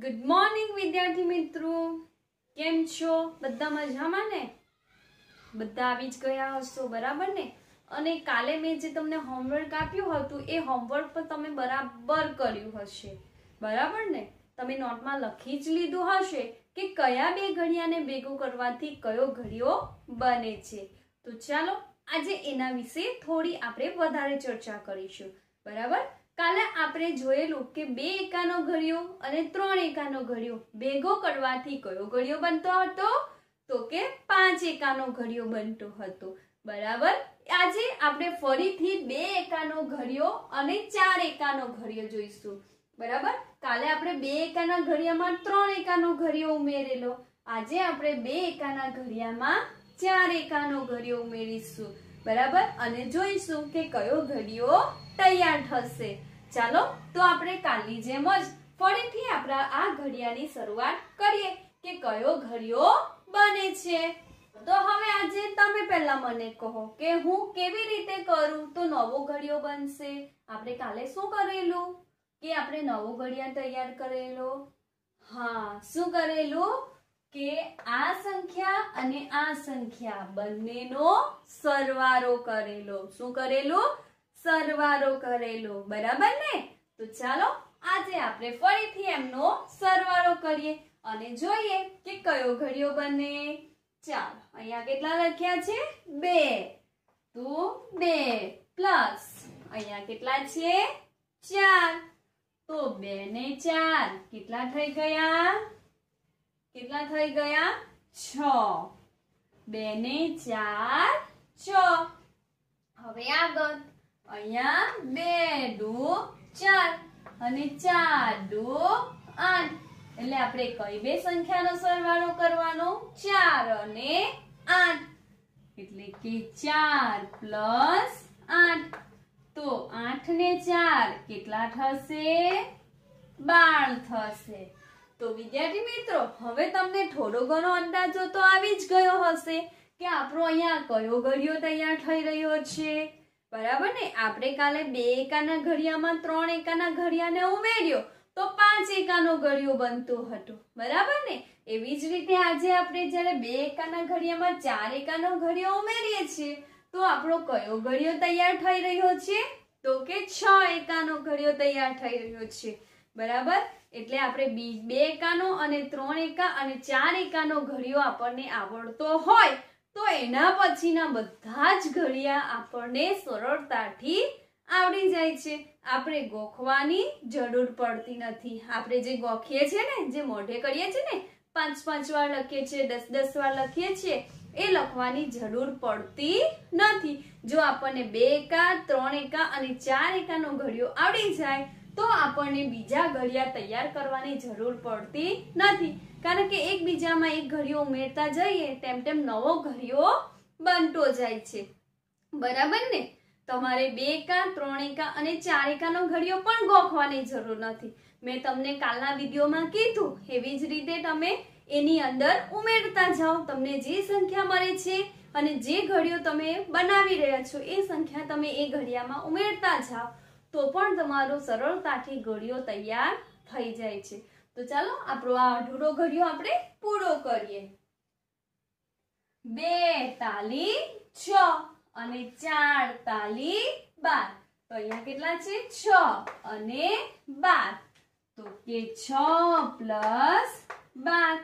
good morning વિદ્યાર્થી મિત્રો કેમ છો બધા મજામાં ને બધા આવી જ ગયા હશો બરાબર ને અને કાલે મેં જે તમને હોમવર્ક આપ્યું હતું એ હોમવર્ક પણ તમે બરાબર કર્યું હશે બરાબર ને તમે નોટમાં લખી જ લીધું હશે કે કયા બે ઘડિયાને ભેગું કરવાથી કયો ઘડિયો બને છે તો ચાલો આજે એના વિશે થોડી આપણે વધારે ચર્ચા કરીશું બરાબર કાલે આપણે જોયેલું કે બે એકાનો ઘડિયો અને ત્રણ એકાનો ઘડિયો ભેગો કરવાથી કયો ઘડિયો બનતો હતો તો કે પાંચ એકાનો ઘડિયો બનતો હતો બરાબર આજે આપણે ફરીથી બે એકાનો ઘડિયો અને ચાર એકાનો ઘડિયો જોઈશું બરાબર કાલે આપણે બે એકાના ઘડિયામાં ત્રણ એકાનો ઘડિયો ઉમેરેલો આજે આપણે બે એકાના ઘડિયામાં ચાર એકાનો ઘડિયો ઉમેરીશું બરાબર અને જોઈશું કે કયો ઘડીઓ તૈયાર થશે ચાલો તો આપણે કાલની જેમ જ ફરીથી આપણા આ ઘડિયાની શરૂઆત કરીએ કે કયો ઘડિયો બને છે તો હવે આજે તમે પહેલા મને કહો કે હું કેવી રીતે કરું તો નવો ઘડિયો બનશે આપણે કાલે શું કરેલું કે આપણે નવો ઘડિયા તૈયાર કરેલો હા શું કરેલું કે આ સંખ્યા અને આ સંખ્યા બંનેનો સરવારો કરેલો શું કરેલો સરવારો કરેલો બરાબર ને તો ચાલો આજે આપણે ફરીથી એમનો સરવારો કરીએ અને જોઈએ કે કયો ઘડિયો બને ચાલો અહીંયા કેટલા લખ્યા છે બે તો બે પ્લસ અહીંયા કેટલા છે ચાર તો બે ને ચાર કેટલા થઈ ગયા કેટલા થઈ ગયા છ બે ને ચાર છ હવે આગળ અહીંયા બે ડો ચાર અને ચાર ડો આઠ એટલે આપણે કઈ બે સંખ્યાનો સરવાળો કરવાનો ચાર અને આઠ એટલે કે ચાર પ્લસ આઠ તો આઠ ને ચાર કેટલા થશે બાર થશે તો વિદ્યાર્થી મિત્રો હવે તમને થોડો ઘણો અંદાજો તો આવી જ ગયો હશે કે આપણો અહીંયા કયો ઘડિયો તૈયાર થઈ રહ્યો છે બરાબર ને આપણે કાલે બે એકાના ઘડિયામાં ત્રણ એકાના ઘડિયાને ઉમેર્યો તો પાંચ એકાનો ઘડિયો બનતો હતો બરાબર ને એવી જ રીતે આજે આપણે જ્યારે બે એકાના ઘડિયામાં ચાર એકાનો ઘડિયો ઉમેરીએ છીએ તો આપણો કયો ઘડિયો તૈયાર થઈ રહ્યો છે તો કે છ એકાનો ઘડિયો તૈયાર થઈ રહ્યો છે બરાબર એટલે આપણે બે એકાનો અને ત્રણ એકા અને ચાર એકાનો ઘડિયો આપણને આવડતો હોય તો એના પછીના બધા જ ઘડિયા આપણને સરળતાથી આવડી જાય છે આપણે ગોખવાની જરૂર પડતી નથી આપણે જે ગોખીએ છીએ ને જે મોઢે કરીએ છીએ ને પાંચ પાંચ વાર લખીએ છીએ દસ દસ વાર લખીએ છીએ એ લખવાની જરૂર પડતી નથી જો આપણને બે એકા ત્રણ એકા અને ચાર એકાનો ઘડિયો આવડી જાય તો આપણને બીજા ઘડિયા તૈયાર કરવાની જરૂર પડતી નથી કારણ કે એકબીજામાં એક ઘડિયો ઉમેરતા જઈએ તેમ તેમ નવો ઘડિયો બનતો જાય છે બરાબર ને તમારે બે કા ત્રણ કા અને ચાર એકાનો ઘડિયો પણ ગોખવાની જરૂર નથી મેં તમને કાલના વિડીયોમાં કીધું એવી જ રીતે તમે એની અંદર ઉમેરતા જાઓ તમને જે સંખ્યા મળે છે અને જે ઘડિયો તમે બનાવી રહ્યા છો એ સંખ્યા તમે એ ઘડિયામાં ઉમેરતા જાઓ તો પણ તમારો સરળતાથી ઘડિયો તૈયાર થઈ જાય છે તો ચાલો આપણો આ અઢૂરો ઘડિયો આપણે પૂરો કરીએ બે તાલી છ અને ચાર તાલી બાર તો અહીંયા કેટલા છે છ અને બાર તો કે છ પ્લસ બાર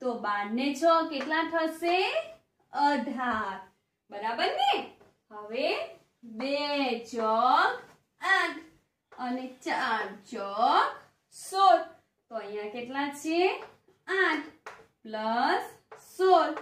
તો બાર ને છ કેટલા થશે અઢાર બરાબર ને હવે બે ચોક આઠ અને ચાર ચોક સોળ તો અહીંયા કેટલા છે આઠ પ્લસ સોળ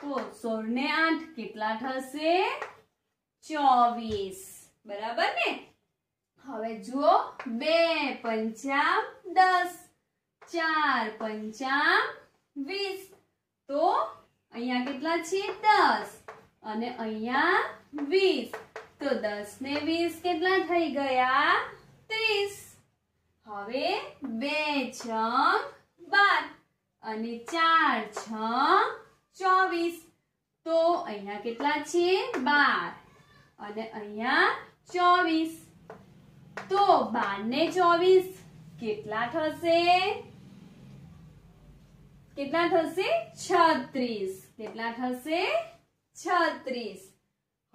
તો સોળ ને આઠ કેટલા થશે ચોવીસ બરાબર ને હવે જુઓ બે પંચામ દસ ચાર પંચામ વીસ તો અહીંયા કેટલા છે દસ અને અહીંયા વીસ તો દસ ને વીસ કેટલા થઈ ગયા ત્રીસ હવે બે છ બાર અને ચાર છ ચોવીસ તો અહીંયા કેટલા છે બાર અને અહીંયા ચોવીસ તો બાર ને ચોવીસ કેટલા થશે કેટલા થશે છત્રીસ કેટલા થશે છત્રીસ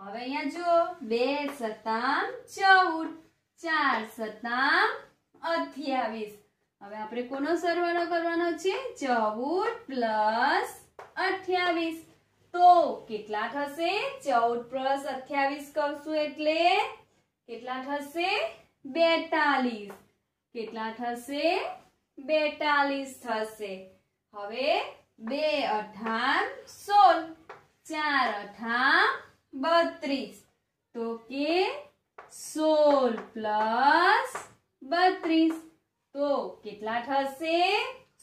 અવે અહીંયા જો 27 14 47 28 હવે આપણે કોનો સરવાળો કરવાનો છે 14 + 28 તો કેટલા થશે 14 + 28 કરશું એટલે કેટલા થશે 42 કેટલા થશે 42 થશે હવે 28 16 48 બત્રીસ તો કે સોળ પ્લસ બત્રીસ તો કેટલા થશે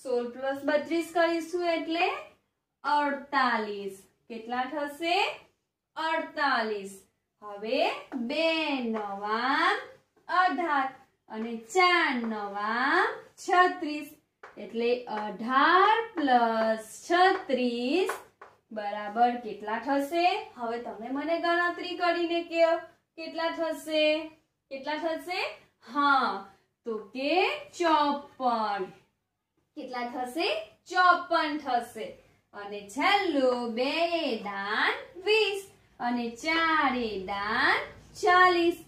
સોળ પ્લસ બત્રીસ કરીશું એટલે અડતાલીસ કેટલા થશે અડતાલીસ હવે બે નવા અઢાર અને ચાર નવા છત્રીસ એટલે અઢાર પ્લસ છત્રીસ બરાબર કેટલા થશે હવે તમે મને ગણતરી કરીને કહો કેટલા થશે કેટલા થશે હા તો કે ચોપન કેટલા થશે ચોપન થશે અને છેલ્લું બે દાન વીસ અને ચારે દાન ચાલીસ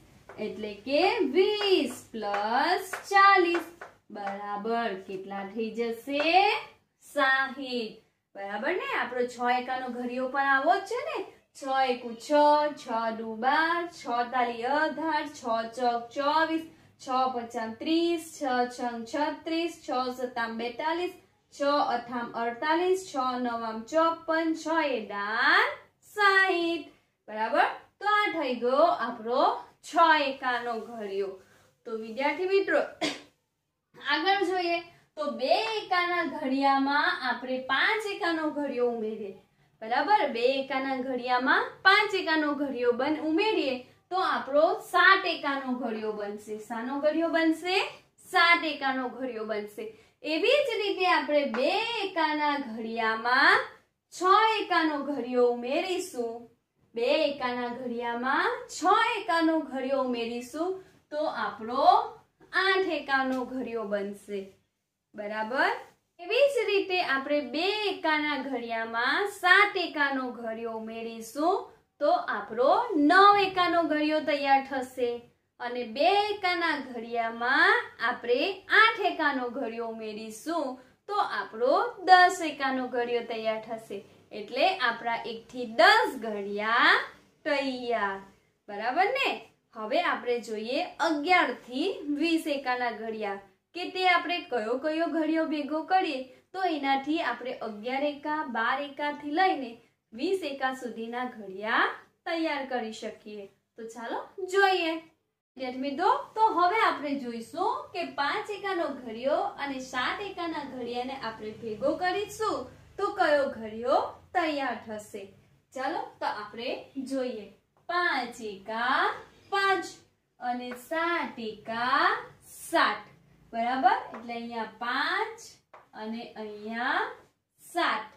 એટલે કે વીસ પ્લસ ચાલીસ બરાબર કેટલા થઈ જશે સાહીઠ બરાબર ને આપણો છ એકાનો ઘડિયો પણ આવો જ છે ને છ એકુ છ છ દુ બાર છ તાલી અઢાર છ ચોક ચોવીસ છ પચાસ ત્રીસ છ છ છત્રીસ છ સત્તામ બેતાલીસ છ અથામ અડતાલીસ છ નવામ ચોપન છ એ દાન સાહીઠ બરાબર તો આ થઈ ગયો આપણો છ એકાનો ઘડિયો તો વિદ્યાર્થી મિત્રો આગળ જોઈએ તો બે એકાના ઘડિયામાં આપણે પાંચ એકાનો ઘડિયો ઉમેરીએ બરાબર બે એકાના ઘડિયામાં પાંચ એકાનો ઘડિયો બન ઉમેરીએ તો આપણો સાત એકાનો ઘડિયો બનશે સાનો ઘડિયો બનશે સાત એકાનો ઘડિયો બનશે એવી જ રીતે આપણે બે એકાના ઘડિયામાં છ એકાનો ઘડિયો ઉમેરીશું બે એકાના ઘડિયામાં છ એકાનો ઘડિયો ઉમેરીશું તો આપણો આઠ એકાનો ઘડિયો બનશે બરાબર એવી જ રીતે આપણે બે એકાના ઘડિયામાં સાત એકાનો ઘડિયો ઉમેરીશું તો આપણો નવ એકાનો ઘડિયો તૈયાર થશે અને બે એકાના ઘડિયામાં આપણે આઠ એકાનો ઘડિયો ઉમેરીશું તો આપણો દસ એકાનો ઘડિયો તૈયાર થશે એટલે આપણા એકથી દસ ઘડિયા તૈયાર બરાબર ને હવે આપણે જોઈએ અગિયારથી વીસ એકાના ઘડિયા કે તે આપણે કયો કયો ઘડિયો ભેગો કરીએ તો એનાથી આપણે અગિયાર એકા બાર એકાથી લઈને વીસ એકા સુધીના ઘડિયા તૈયાર કરી શકીએ તો ચાલો જોઈએ વિદ્યાર્થી તો હવે આપણે જોઈશું કે પાંચ એકાનો ઘડિયો અને સાત એકાના ઘડિયાને આપણે ભેગો કરીશું તો કયો ઘડિયો તૈયાર થશે ચાલો તો આપણે જોઈએ પાંચ એકા પાંચ અને સાત એકા સાત બરાબર એટલે અહીંયા પાંચ અને અહીંયા સાત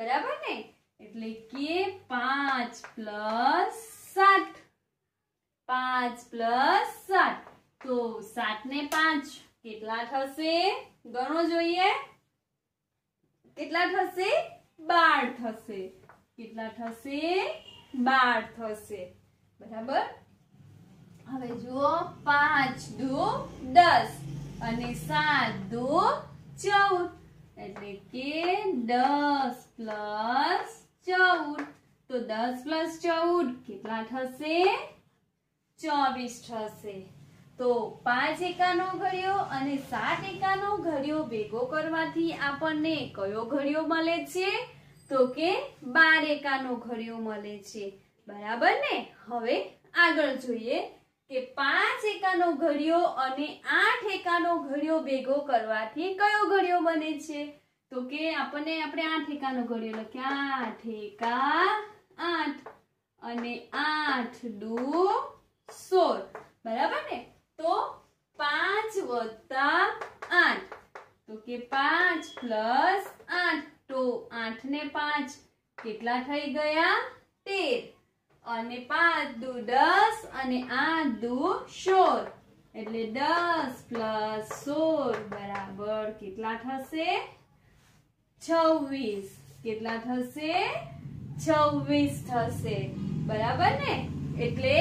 બરાબર ને એટલે કે પાંચ પ્લસ સાત પાંચ પ્લસ સાત તો સાત ને પાંચ કેટલા થશે ગણો જોઈએ કેટલા થશે બાર થશે કેટલા થશે બાર થશે બરાબર હવે જુઓ પાંચ દુ દસ અને સાત દો ચૌદ એટલે કે દસ પ્લસ ચૌદ તો દસ પ્લસ ચૌદ કેટલા થશે ચોવીસ થશે તો પાંચ એકાનો ઘડિયો અને સાત એકાનો ઘડિયો ભેગો કરવાથી આપણને કયો ઘડિયો મળે છે તો કે બાર એકાનો ઘડ્યો મળે છે બરાબર ને હવે આગળ જોઈએ કે પાંચ એકાનો ઘડિયો અને આઠ એકાનો ઘડિયો ભેગો કરવાથી કયો ઘડિયો બને છે તો કે આપણને આપણે આઠ એકાનો ઘડિયો લખ્યા આઠ એકા આઠ અને આઠ દુ સોળ બરાબર ને તો પાંચ વત્તા આઠ તો કે પાંચ પ્લસ આઠ તો આઠ ને પાંચ કેટલા થઈ ગયા તેર અને પાંચ દુ દસ અને આઠ દુ સોળ એટલે દસ પ્લસ સોળ બરાબર કેટલા થશે છવ્વીસ કેટલા થશે છવ્વીસ થશે બરાબર ને એટલે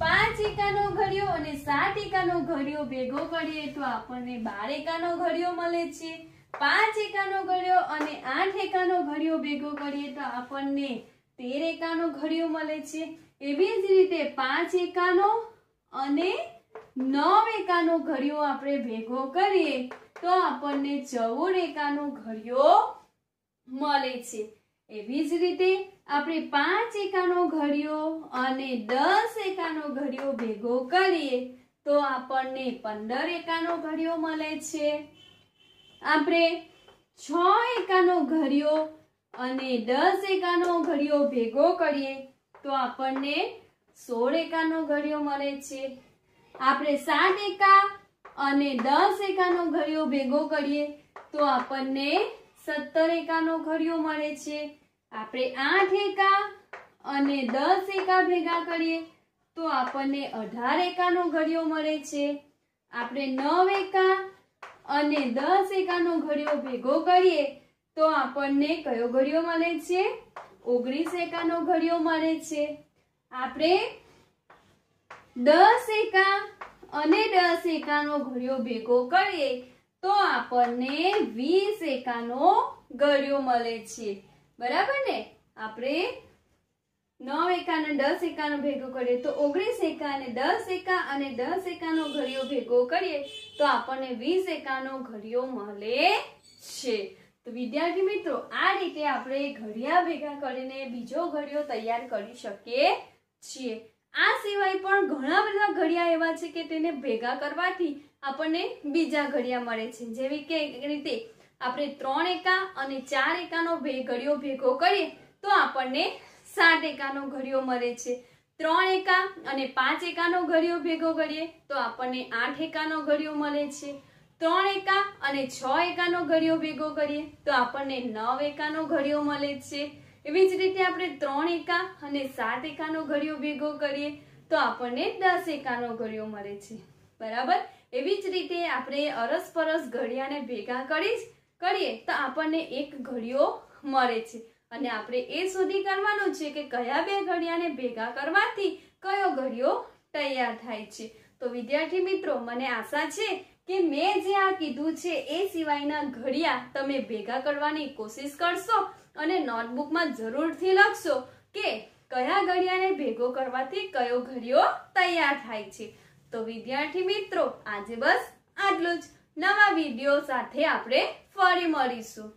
પાંચ એકાનો ઘડિયો અને સાત એકાનો ઘડિયો ભેગો કરીએ તો આપણને બાર એકાનો ઘડિયો મળે છે પાંચ એકાનો ઘડિયો અને આઠ એકાનો ઘડિયો ભેગો કરીએ તો આપણને તેર એકાનો ઘડિયો મળે છે એવી જ રીતે પાંચ એકાનો અને નવ એકાનો ઘડિયો આપણે ભેગો કરીએ તો આપણને ચૌદ એકાનો ઘડિયો મળે છે એવી જ રીતે આપણે પાંચ એકાનો ઘડિયો અને દસ એકાનો ઘડિયો ભેગો કરીએ તો આપણને પંદર એકાનો ઘડિયો મળે છે આપણે છ એકાનો ઘડિયો અને દસ એકાનો ઘડિયો ભેગો કરીએ તો આપણને સોળ એકાનો ઘડિયો મળે છે આપણે સાત એકા અને દસ એકાનો ઘડિયો ભેગો કરીએ તો આપણને સત્તર એકાનો ઘડિયો મળે છે આપણે આઠ એકા અને દસ એકા ભેગા કરીએ તો આપણને અઢાર એકાનો ઘડિયો મળે છે આપણે નવ એકા અને દસ એકાનો ઘડિયો ભેગો કરીએ તો આપણને કયો ઘડિયો મળે છે ઓગણીસ એકાનો ઘડિયો મળે છે આપણે દસ એકા અને દસ એકાનો ઘડિયો ભેગો કરીએ તો આપણને વીસ એકાનો ઘડિયો મળે છે બરાબર ને આપણે નવ એકા અને દસ એકાનો ભેગો કરીએ તો ઓગણીસ એકા અને દસ એકા અને દસ એકાનો ઘડિયો ભેગો કરીએ તો આપણને વીસ એકાનો ઘડિયો મળે છે તો વિદ્યાર્થી મિત્રો આ રીતે આપણે ઘડિયા ભેગા કરીને બીજો ઘડિયો તૈયાર કરી શકીએ છીએ આ સિવાય પણ ઘણા બધા ઘડિયા એવા છે કે તેને ભેગા કરવાથી આપણને બીજા ઘડિયા મળે છે જેવી કે રીતે આપણે ત્રણ એકા અને ચાર એકાનો ઘડિયો ભેગો કરીએ તો આપણને સાત એકાનો ઘડિયો મળે છે ત્રણ એકા અને પાંચ એકાનો ઘડિયો ભેગો કરીએ તો આપણને આઠ એકાનો ઘડિયો મળે છે ત્રણ એકા અને છ એકાનો ઘડિયો ભેગો કરીએ તો આપણને નવ એકાનો ઘડિયો મળે છે એવી જ રીતે આપણે ત્રણ એકા અને સાત એકાનો ઘડિયો ભેગો કરીએ તો આપણને દસ એકાનો ઘડિયો મળે છે બરાબર એવી જ રીતે આપણે અરસપરસ ઘડિયાને ભેગા કરી કરીએ તો આપણને એક ઘડિયો મળે છે અને આપણે એ શોધી કાઢવાનું છે કે કયા બે ઘડિયાને ભેગા કરવાથી કયો ઘડિયો તૈયાર થાય છે તો વિદ્યાર્થી મિત્રો મને આશા છે કે મેં જે આ કીધું છે એ સિવાયના ઘડિયા તમે ભેગા કરવાની કોશિશ કરશો અને નોટબુકમાં જરૂરથી લખશો કે કયા ઘડિયાને ભેગો કરવાથી કયો ઘડિયો તૈયાર થાય છે તો વિદ્યાર્થી મિત્રો આજે બસ આટલું જ નવા વિડીયો સાથે આપણે ફરી મળીશું